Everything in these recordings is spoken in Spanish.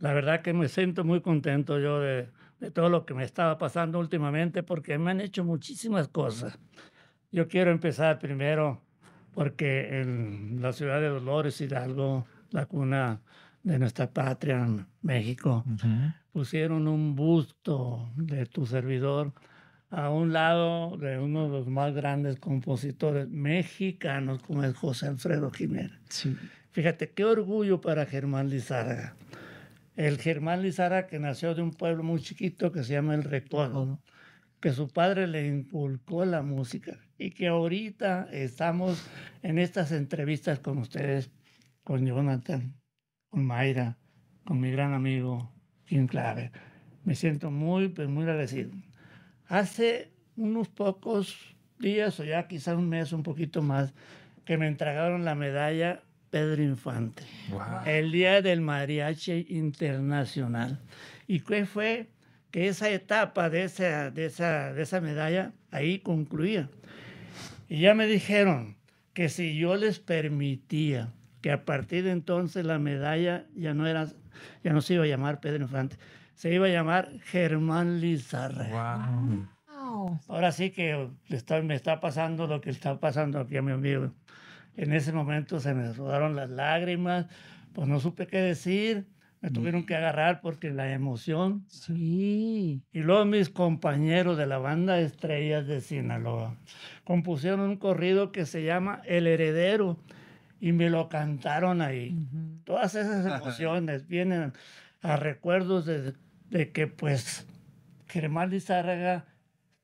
La verdad que me siento muy contento yo de, todo lo que me estaba pasando últimamente porque me han hecho muchísimas cosas. Yo quiero empezar primero porque en la ciudad de Dolores Hidalgo, la cuna de nuestra patria, México, pusieron un busto de tu servidor a un lado de uno de los más grandes compositores mexicanos como es José Alfredo Jiménez. Fíjate qué orgullo para Germán Lizárraga el Germán Lizara, que nació de un pueblo muy chiquito que se llama El Recuerdo, que su padre le inculcó la música y que ahorita estamos en estas entrevistas con ustedes, con Jonathan, con Mayra, con mi gran amigo Jim Clave. Me siento muy, pues, muy agradecido. Hace unos pocos días, o ya quizá un mes, un poquito más, que me entregaron la medalla Pedro Infante, el Día del Mariachi Internacional. ¿Y qué fue? Que esa etapa de esa, de esa, de esa medalla ahí concluía. Y ya me dijeron que si yo les permitía, que a partir de entonces la medalla ya no, era, ya no se iba a llamar Pedro Infante, se iba a llamar Germán Lizarre. Ahora sí que me está pasando lo que está pasando aquí a mi amigo en ese momento se me rodaron las lágrimas, pues no supe qué decir, me mm. tuvieron que agarrar porque la emoción. Sí. Y luego mis compañeros de la banda Estrellas de Sinaloa compusieron un corrido que se llama El Heredero y me lo cantaron ahí. Todas esas emociones vienen a recuerdos de, de que pues Germán Lizárraga,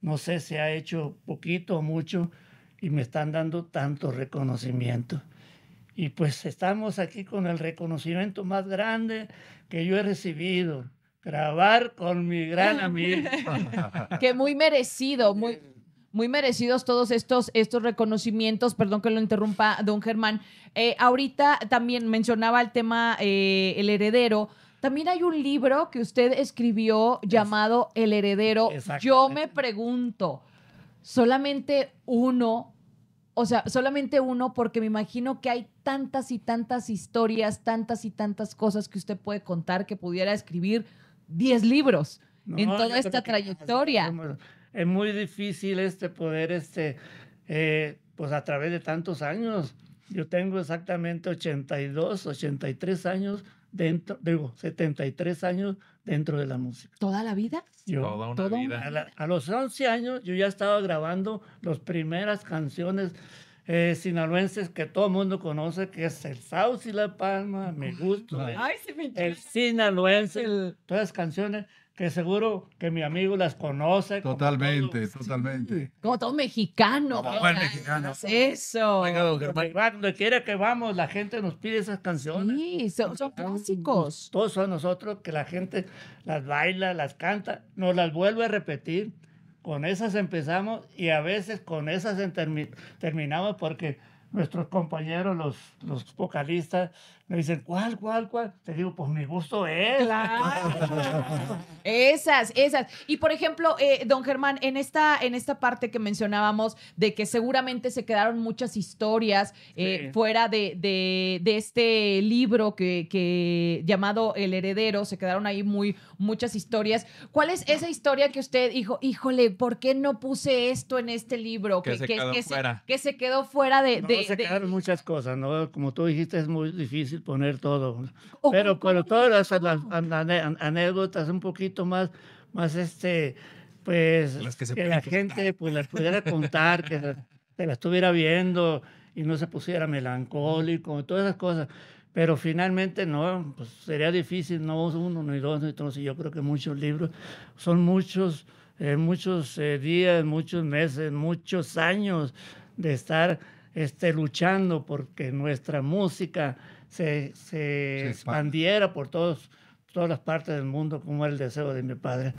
no sé si ha hecho poquito o mucho, y me están dando tanto reconocimiento. Y pues estamos aquí con el reconocimiento más grande que yo he recibido, grabar con mi gran ah. amigo. que muy merecido, muy, muy merecidos todos estos, estos reconocimientos. Perdón que lo interrumpa, don Germán. Eh, ahorita también mencionaba el tema eh, El Heredero. También hay un libro que usted escribió llamado El Heredero. Yo me pregunto, solamente uno, o sea, solamente uno, porque me imagino que hay tantas y tantas historias, tantas y tantas cosas que usted puede contar que pudiera escribir 10 libros en toda esta trayectoria. Es muy difícil este poder, este, eh, pues a través de tantos años, yo tengo exactamente 82, 83 años dentro, digo, 73 años dentro de la música. ¿Toda la vida? toda una vida. A, los 11 años yo ya estaba grabando las primeras canciones eh, sinaloenses que todo el mundo conoce, que es el Saus y la Palma, Me Gusta, Ay, el, el Sinaloense, todas las canciones que seguro que mi amigo las conoce. Totalmente, totalmente. Como todo mexicano. Como buen mexicano. Eso. Venga, don Donde quiera que vamos, la gente nos pide esas canciones. Sí, son, ah, clásicos. Todos son nosotros que la gente las baila, las canta, nos las vuelve a repetir. Con esas empezamos y a veces con esas terminamos porque nuestros compañeros, los, los vocalistas, me dicen, ¿cuál, cuál, cuál? Te digo, pues mi gusto es. esas, esas. Y por ejemplo, eh, don Germán, en esta, en esta parte que mencionábamos de que seguramente se quedaron muchas historias eh, fuera de, de, este libro que, que, llamado El Heredero, se quedaron ahí muy, muchas historias. ¿Cuál es esa historia que usted dijo, híjole, ¿por qué no puse esto en este libro? Que, que, se, quedó que fuera. se, quedó fuera. de se quedaron muchas cosas, ¿no? Como tú dijiste, es muy difícil poner todo. pero, con todas las, anécdotas un poquito más, más este, pues, que, la gente pues las pudiera contar, que se, la estuviera viendo y no se pusiera melancólico, todas esas cosas. Pero finalmente no, pues sería difícil, no uno, ni dos, ni tres. Y yo creo que muchos libros son muchos, eh, muchos eh, días, muchos meses, muchos años de estar esté luchando porque nuestra música se, se, expandiera por todos, todas las partes del mundo, como el deseo de mi padre.